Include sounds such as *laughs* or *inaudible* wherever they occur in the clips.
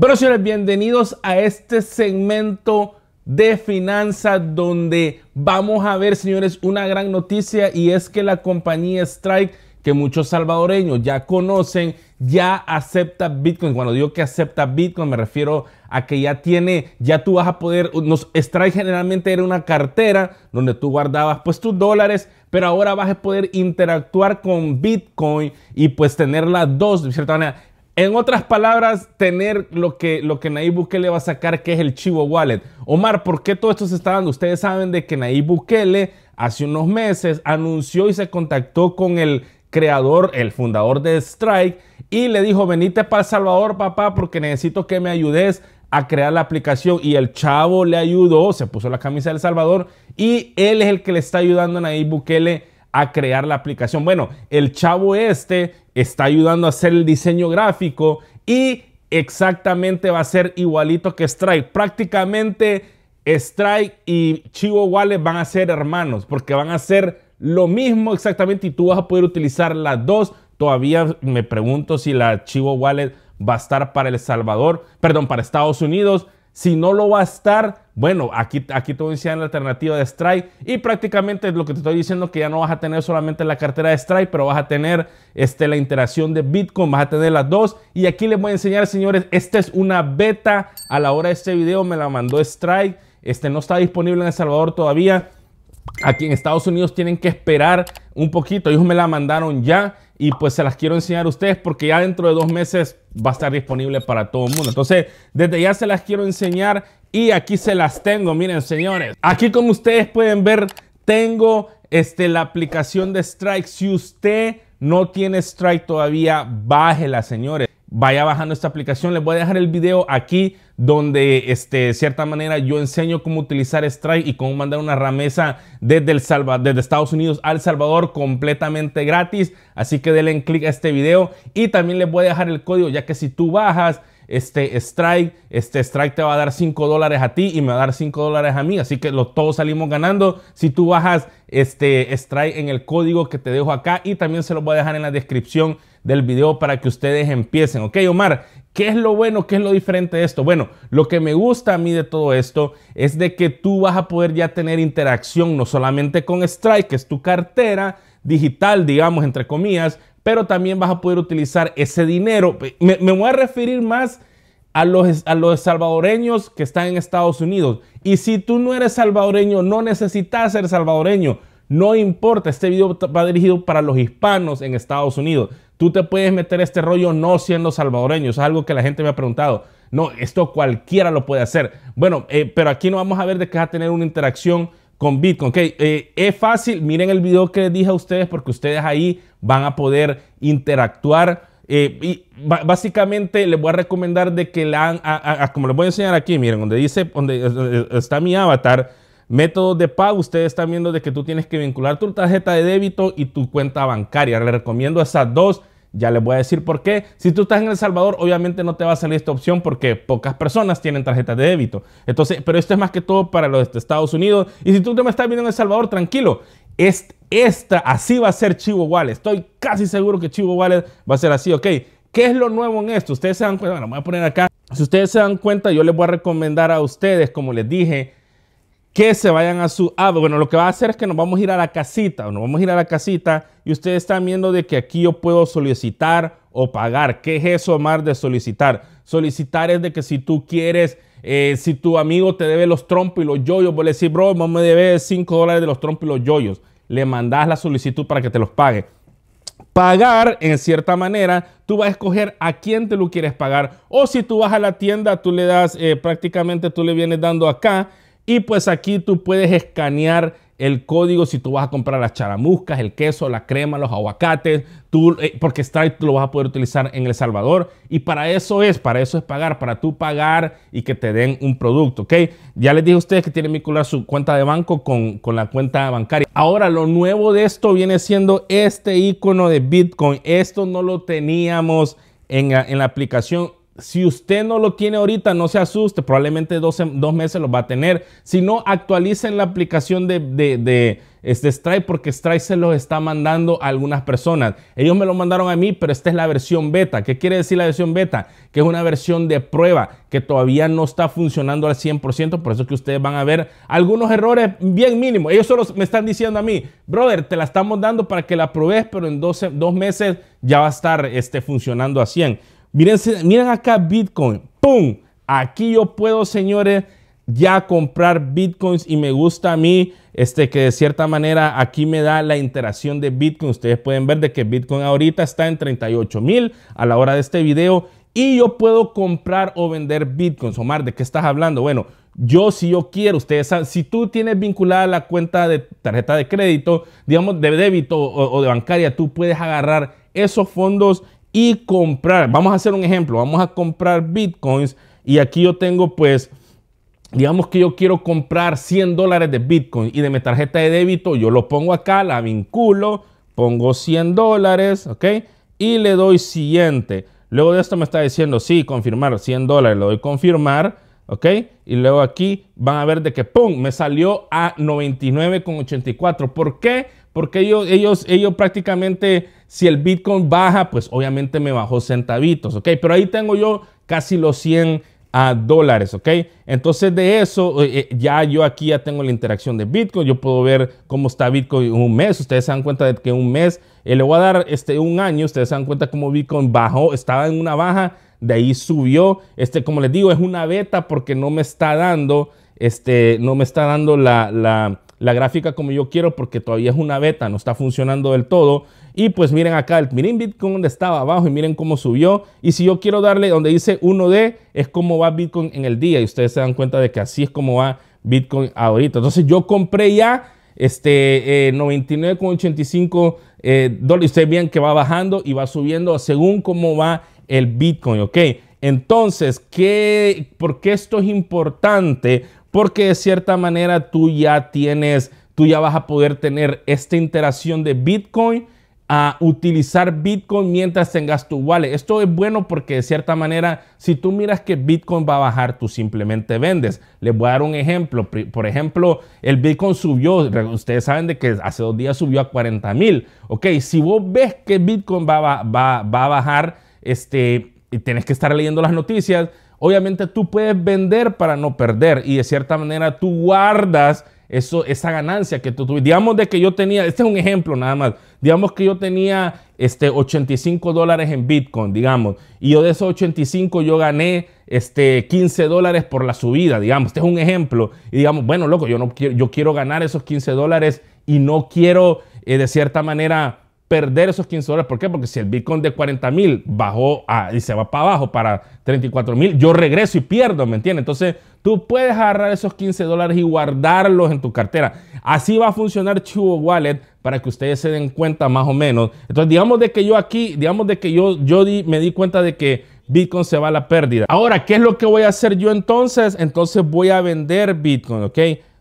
Bueno, señores, bienvenidos a este segmento de finanzas donde vamos a ver, señores, una gran noticia y es que la compañía Strike, que muchos salvadoreños ya conocen, ya acepta Bitcoin. Cuando digo que acepta Bitcoin, me refiero a que ya tiene, ya tú vas a poder, nos, Strike generalmente era una cartera donde tú guardabas pues tus dólares, pero ahora vas a poder interactuar con Bitcoin y pues tener las dos de cierta manera. En otras palabras, tener lo que, lo que Nayib Bukele va a sacar, que es el Chivo Wallet. Omar, ¿por qué todo esto se está dando? Ustedes saben de que Nayib Bukele hace unos meses anunció y se contactó con el creador, el fundador de Strike, y le dijo, venite para El Salvador, papá, porque necesito que me ayudes a crear la aplicación. Y el chavo le ayudó, se puso la camisa de Salvador, y él es el que le está ayudando a Nayib Bukele a crear la aplicación. Bueno, el chavo este está ayudando a hacer el diseño gráfico y exactamente va a ser igualito que Strike. Prácticamente Strike y Chivo Wallet van a ser hermanos porque van a ser lo mismo exactamente y tú vas a poder utilizar las dos. Todavía me pregunto si la Chivo Wallet va a estar para El Salvador, perdón, para Estados Unidos si no lo va a estar, bueno, aquí, aquí te voy a enseñar la alternativa de Strike Y prácticamente lo que te estoy diciendo que ya no vas a tener solamente la cartera de Strike, pero vas a tener este, la interacción de Bitcoin, vas a tener las dos. Y aquí les voy a enseñar, señores, esta es una beta. A la hora de este video me la mandó Strike, Este no está disponible en El Salvador todavía. Aquí en Estados Unidos tienen que esperar un poquito. Ellos me la mandaron ya y pues se las quiero enseñar a ustedes porque ya dentro de dos meses va a estar disponible para todo el mundo. Entonces, desde ya se las quiero enseñar y aquí se las tengo, miren señores. Aquí como ustedes pueden ver, tengo este, la aplicación de Strike. Si usted no tiene Strike todavía, bájela señores vaya bajando esta aplicación. Les voy a dejar el video aquí donde este, de cierta manera yo enseño cómo utilizar Stripe y cómo mandar una ramesa desde, el Estados Unidos al Salvador completamente gratis. Así que denle click a este video y también les voy a dejar el código ya que si tú bajas este strike, este strike te va a dar 5 dólares a ti y me va a dar 5 dólares a mí, así que lo todos salimos ganando si tú bajas este strike en el código que te dejo acá y también se lo voy a dejar en la descripción del video para que ustedes empiecen, ok Omar, ¿qué es lo bueno, qué es lo diferente de esto? Bueno, lo que me gusta a mí de todo esto es de que tú vas a poder ya tener interacción no solamente con strike, que es tu cartera, digital, digamos, entre comillas, pero también vas a poder utilizar ese dinero. Me, voy a referir más a los, salvadoreños que están en Estados Unidos. Y si tú no eres salvadoreño, no necesitas ser salvadoreño. No importa, este video va dirigido para los hispanos en Estados Unidos. Tú te puedes meter este rollo no siendo salvadoreño. es algo que la gente me ha preguntado. No, esto cualquiera lo puede hacer. Bueno, eh, pero aquí no vamos a ver de qué va a tener una interacción con Bitcoin. Eh, es fácil, miren el video que les dije a ustedes porque ustedes ahí van a poder interactuar. Eh, y básicamente les voy a recomendar de que la, como les voy a enseñar aquí, miren, donde dice, donde está mi avatar, Método de pago, ustedes están viendo de que tú tienes que vincular tu tarjeta de débito y tu cuenta bancaria. Les recomiendo esas dos. Ya les voy a decir por qué. Si tú estás en El Salvador, obviamente no te va a salir esta opción porque pocas personas tienen tarjeta de débito. Entonces, pero esto es más que todo para los de Estados Unidos. Y si tú te me estás viendo en El Salvador, tranquilo es esta, así va a ser Chivo Wallet. Estoy casi seguro que Chivo Wallet va a ser así, ok. ¿Qué es lo nuevo en esto? Ustedes se dan cuenta, bueno, voy a poner acá. Si ustedes se dan cuenta, yo les voy a recomendar a ustedes, como les dije, que se vayan a su app. Bueno, lo que va a hacer es que nos vamos a ir a la casita, nos vamos a ir a la casita y ustedes están viendo de que aquí yo puedo solicitar o pagar. ¿Qué es eso, Omar, de solicitar? Solicitar es de que si tú quieres eh, si tu amigo te debe los trompos y los yoyos, vos le decís, bro, me debes 5 dólares de los trompos y los yoyos. Le mandas la solicitud para que te los pague. Pagar, en cierta manera, tú vas a escoger a quién te lo quieres pagar. O si tú vas a la tienda, tú le das, eh, prácticamente tú le vienes dando acá. Y pues aquí tú puedes escanear el código si tú vas a comprar las charamuscas, el queso, la crema, los aguacates, tú, eh, porque Stripe lo vas a poder utilizar en El Salvador y para eso es, para eso es pagar, para tú pagar y que te den un producto, ¿ok? Ya les dije a ustedes que tienen vincular su cuenta de banco con, la cuenta bancaria. Ahora, lo nuevo de esto viene siendo este icono de Bitcoin. Esto no lo teníamos en en la aplicación si usted no lo tiene ahorita, no se asuste, probablemente dos, dos meses lo va a tener. Si no, actualicen la aplicación de, este Stripe porque Stripe se lo está mandando a algunas personas. Ellos me lo mandaron a mí, pero esta es la versión beta. ¿Qué quiere decir la versión beta? Que es una versión de prueba que todavía no está funcionando al 100%, por eso que ustedes van a ver algunos errores bien mínimos. Ellos solo me están diciendo a mí, brother, te la estamos dando para que la pruebes, pero en dos meses ya va a estar este, funcionando a 100. Miren, acá Bitcoin. ¡Pum! Aquí yo puedo, señores, ya comprar Bitcoins y me gusta a mí este, que de cierta manera aquí me da la interacción de Bitcoin. Ustedes pueden ver de que Bitcoin ahorita está en 38 mil a la hora de este video y yo puedo comprar o vender Bitcoins. Omar, ¿de qué estás hablando? Bueno, yo si yo quiero, ustedes si tú tienes vinculada la cuenta de tarjeta de crédito, digamos de débito o de bancaria, tú puedes agarrar esos fondos y comprar, vamos a hacer un ejemplo, vamos a comprar bitcoins y aquí yo tengo pues, digamos que yo quiero comprar 100 dólares de bitcoin y de mi tarjeta de débito yo lo pongo acá, la vinculo, pongo 100 dólares, ¿ok? Y le doy siguiente. Luego de esto me está diciendo, sí, confirmar 100 dólares, le doy confirmar. ¿ok? Y luego aquí van a ver de que, ¡pum!, me salió a 99,84. ¿Por qué? Porque ellos, ellos, ellos prácticamente, si el Bitcoin baja, pues obviamente me bajó centavitos, ¿ok? Pero ahí tengo yo casi los 100 a ah, dólares, ¿ok? Entonces de eso, eh, eh, ya yo aquí ya tengo la interacción de Bitcoin, yo puedo ver cómo está Bitcoin en un mes, ustedes se dan cuenta de que un mes, eh, le voy a dar este, un año, ustedes se dan cuenta cómo Bitcoin bajó, estaba en una baja, de ahí subió, este, como les digo, es una beta porque no me está dando, este, no me está dando la la gráfica como yo quiero porque todavía es una beta, no está funcionando del todo. Y pues miren acá, el, miren Bitcoin donde estaba abajo y miren cómo subió. Y si yo quiero darle donde dice 1D, es como va Bitcoin en el día. Y ustedes se dan cuenta de que así es como va Bitcoin ahorita. Entonces yo compré ya este 99,85 eh, eh, dólares. Ustedes vean que va bajando y va subiendo según cómo va el Bitcoin, ¿ok? Entonces, ¿qué, ¿por qué esto es importante? Porque de cierta manera tú ya tienes, tú ya vas a poder tener esta interacción de Bitcoin a utilizar Bitcoin mientras tengas tu wallet. Esto es bueno porque de cierta manera, si tú miras que Bitcoin va a bajar, tú simplemente vendes. Les voy a dar un ejemplo. Por ejemplo, el Bitcoin subió, ustedes saben de que hace dos días subió a 40 mil. Ok, si vos ves que Bitcoin va, va a bajar, este, y tienes que estar leyendo las noticias. Obviamente tú puedes vender para no perder y de cierta manera tú guardas eso, esa ganancia que tú tuviste. Digamos de que yo tenía, este es un ejemplo nada más, digamos que yo tenía este, 85 dólares en Bitcoin, digamos, y yo de esos 85 yo gané este, 15 dólares por la subida, digamos, este es un ejemplo, y digamos, bueno, loco, yo, no quiero, yo quiero ganar esos 15 dólares y no quiero eh, de cierta manera perder esos 15 dólares. ¿Por qué? Porque si el Bitcoin de 40 mil bajó y se va para abajo para 34 mil, yo regreso y pierdo, ¿me entiendes? Entonces tú puedes agarrar esos 15 dólares y guardarlos en tu cartera. Así va a funcionar Chubo Wallet para que ustedes se den cuenta más o menos. Entonces digamos de que yo aquí, digamos de que yo, yo me di cuenta de que Bitcoin se va a la pérdida. Ahora, ¿qué es lo que voy a hacer yo entonces? Entonces voy a vender Bitcoin, ¿ok?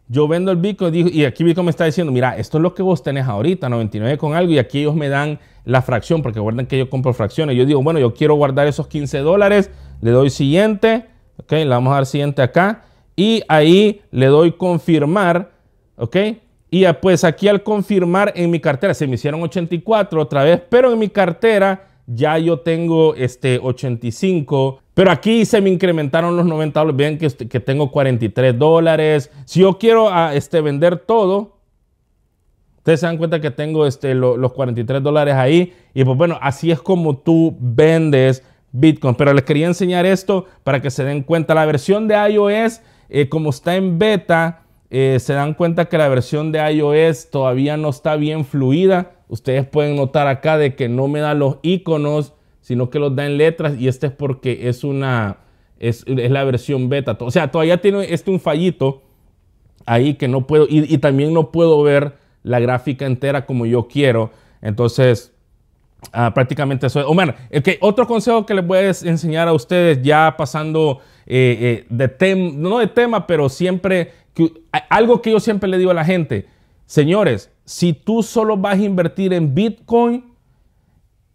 yo vendo el Bico y aquí Bitcoin me está diciendo, mira, esto es lo que vos tenés ahorita, 99 con algo, y aquí ellos me dan la fracción, porque guardan que yo compro fracciones. Yo digo, bueno, yo quiero guardar esos 15 dólares, le doy siguiente, ok, le vamos a dar siguiente acá, y ahí le doy confirmar, ok, y pues aquí al confirmar en mi cartera, se me hicieron 84 otra vez, pero en mi cartera ya yo tengo este 85 pero aquí se me incrementaron los 90 dólares. Vean que, tengo 43 dólares. Si yo quiero ah, este, vender todo, ustedes se dan cuenta que tengo este, los 43 dólares ahí. Y pues bueno, así es como tú vendes Bitcoin. Pero les quería enseñar esto para que se den cuenta. La versión de iOS, eh, como está en beta, eh, se dan cuenta que la versión de iOS todavía no está bien fluida. Ustedes pueden notar acá de que no me da los iconos sino que los da en letras y este es porque es una es, la versión beta. O sea, todavía tiene este un fallito ahí que no puedo y, y también no puedo ver la gráfica entera como yo quiero. Entonces, ah, prácticamente eso es. O que otro consejo que les voy a enseñar a ustedes ya pasando eh, eh, de tema, no de tema, pero siempre, que, algo que yo siempre le digo a la gente, señores, si tú solo vas a invertir en Bitcoin,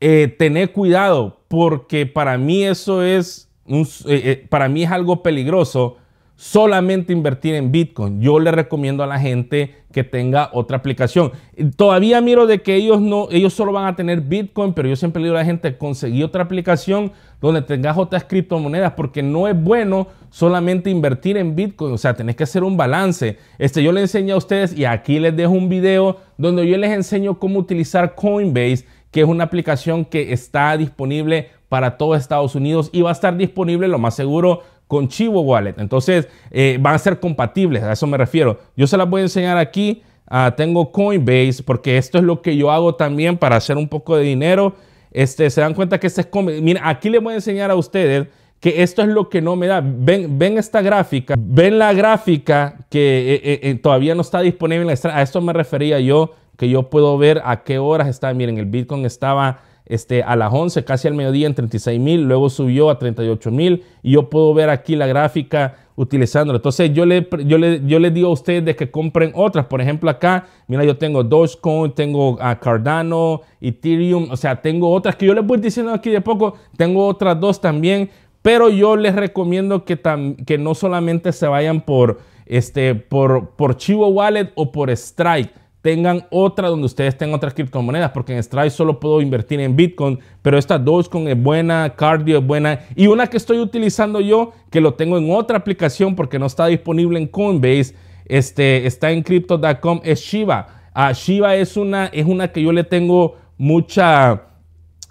eh, tener cuidado, porque para mí eso es, eh, eh, para mí es algo peligroso solamente invertir en Bitcoin. Yo le recomiendo a la gente que tenga otra aplicación. Todavía miro de que ellos no, ellos solo van a tener Bitcoin, pero yo siempre le digo a la gente conseguir otra aplicación donde tengas otras criptomonedas, porque no es bueno solamente invertir en Bitcoin. O sea, tenés que hacer un balance. Este, yo le enseño a ustedes y aquí les dejo un video donde yo les enseño cómo utilizar Coinbase que es una aplicación que está disponible para todo Estados Unidos y va a estar disponible lo más seguro con Chivo Wallet. Entonces eh, van a ser compatibles, a eso me refiero. Yo se las voy a enseñar aquí. Ah, tengo Coinbase porque esto es lo que yo hago también para hacer un poco de dinero. Este, se dan cuenta que este es Mira, aquí les voy a enseñar a ustedes que esto es lo que no me da. Ven, ven esta gráfica, ven la gráfica que eh, eh, todavía no está disponible. A esto me refería yo que yo puedo ver a qué horas está. Miren, el Bitcoin estaba este, a las 11, casi al mediodía en 36 mil, luego subió a 38 mil y yo puedo ver aquí la gráfica utilizándolo. Entonces yo le, yo, le, les digo a ustedes de que compren otras. Por ejemplo acá, mira, yo tengo Dogecoin, tengo a ah, Cardano, Ethereum, o sea, tengo otras que yo les voy diciendo aquí de poco, tengo otras dos también, pero yo les recomiendo que, que no solamente se vayan por, este, por, por Chivo Wallet o por Strike tengan otra donde ustedes tengan otras criptomonedas, porque en Stripe solo puedo invertir en Bitcoin, pero esta Dogecoin es buena, Cardio es buena, y una que estoy utilizando yo, que lo tengo en otra aplicación porque no está disponible en Coinbase, este, está en crypto.com, es Shiba. Shiba es una, es una que yo le tengo mucha,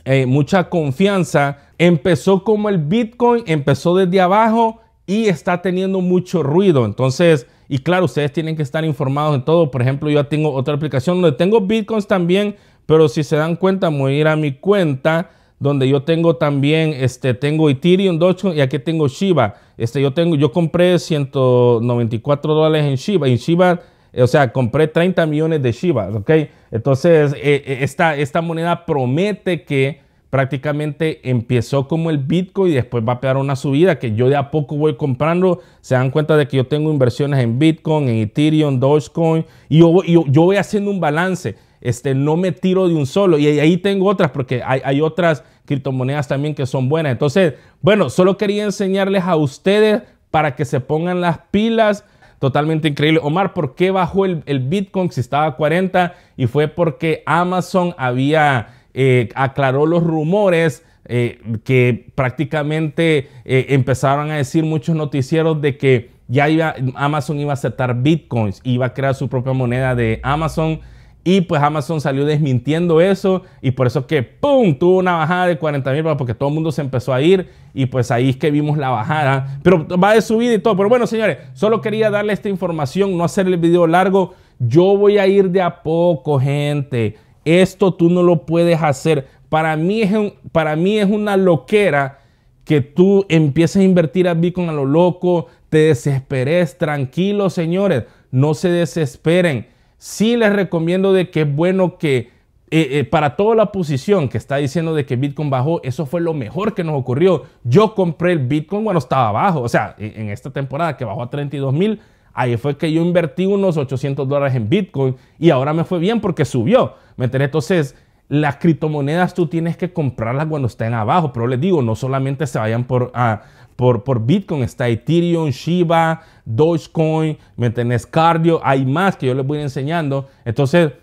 eh, mucha confianza. Empezó como el Bitcoin, empezó desde abajo y está teniendo mucho ruido, entonces... Y claro, ustedes tienen que estar informados de todo. Por ejemplo, yo tengo otra aplicación donde tengo bitcoins también, pero si se dan cuenta, voy a ir a mi cuenta donde yo tengo también, este, tengo Ethereum, Dogecoin y aquí tengo Shiba. Este, yo tengo, yo compré 194 dólares en Shiba. En Shiba, eh, o sea, compré 30 millones de Shiba, ¿ok? Entonces, eh, eh, esta, esta moneda promete que prácticamente empezó como el Bitcoin y después va a pegar una subida que yo de a poco voy comprando. Se dan cuenta de que yo tengo inversiones en Bitcoin, en Ethereum, Dogecoin y yo, voy haciendo un balance. Este, no me tiro de un solo y ahí tengo otras porque hay, otras criptomonedas también que son buenas. Entonces, bueno, solo quería enseñarles a ustedes para que se pongan las pilas totalmente increíble. Omar, ¿por qué bajó el, el, Bitcoin si estaba a 40? Y fue porque Amazon había eh, aclaró los rumores eh, que prácticamente eh, empezaron a decir muchos noticieros de que ya iba, Amazon iba a aceptar bitcoins, iba a crear su propia moneda de Amazon. Y pues Amazon salió desmintiendo eso y por eso que ¡pum! tuvo una bajada de 40 mil porque todo el mundo se empezó a ir y pues ahí es que vimos la bajada. Pero va de subida y todo. Pero bueno, señores, solo quería darle esta información, no hacer el video largo. Yo voy a ir de a poco, gente. Esto tú no lo puedes hacer. Para mí es, para mí es una loquera que tú empieces a invertir a Bitcoin a lo loco, te desesperes. Tranquilo, señores, no se desesperen. Sí les recomiendo de que es bueno que eh, eh, para toda la posición que está diciendo de que Bitcoin bajó, eso fue lo mejor que nos ocurrió. Yo compré el Bitcoin cuando estaba abajo, o sea, en esta temporada que bajó a 32 mil, Ahí fue que yo invertí unos 800 dólares en Bitcoin y ahora me fue bien porque subió. ¿Me Entonces, las criptomonedas tú tienes que comprarlas cuando estén abajo. Pero les digo, no solamente se vayan por, ah, por, por, Bitcoin, está Ethereum, Shiba, Dogecoin, ¿me Cardio, hay más que yo les voy enseñando. Entonces,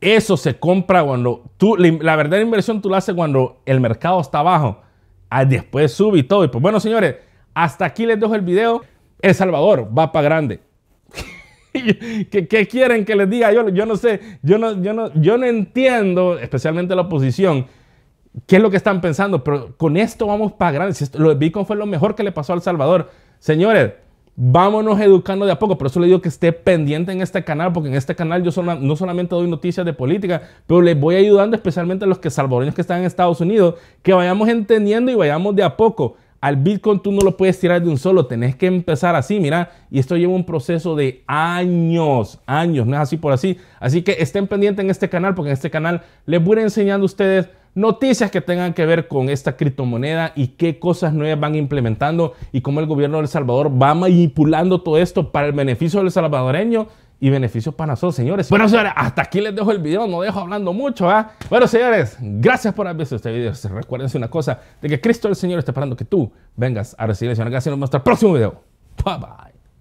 eso se compra cuando tú, la verdadera inversión tú la haces cuando el mercado está abajo. Ah, después sube y todo. Y pues bueno, señores, hasta aquí les dejo el video. El Salvador va para grande. *laughs* ¿Qué, quieren que les diga? Yo, no sé, yo no, yo, no, yo no entiendo, especialmente la oposición, qué es lo que están pensando, pero con esto vamos para grande. Lo de Bitcoin fue lo mejor que le pasó al Salvador. Señores, vámonos educando de a poco. Por eso le digo que esté pendiente en este canal, porque en este canal yo no solamente doy noticias de política, pero les voy ayudando especialmente a los que salvadoreños que están en Estados Unidos, que vayamos entendiendo y vayamos de a poco. Al Bitcoin tú no lo puedes tirar de un solo, tenés que empezar así, mira, y esto lleva un proceso de años, años, no es así por así. Así que estén pendientes en este canal, porque en este canal les voy a enseñando a ustedes noticias que tengan que ver con esta criptomoneda y qué cosas nuevas van implementando y cómo el gobierno de El Salvador va manipulando todo esto para el beneficio del salvadoreño y beneficios para nosotros, señores. Bueno, señores, hasta aquí les dejo el video, no dejo hablando mucho, ¿ah? Bueno, señores, gracias por haber visto este video. Recuérdense una cosa, de que Cristo el Señor está esperando que tú vengas a recibir el Señor. Gracias, nos vemos en el próximo video. Bye, bye.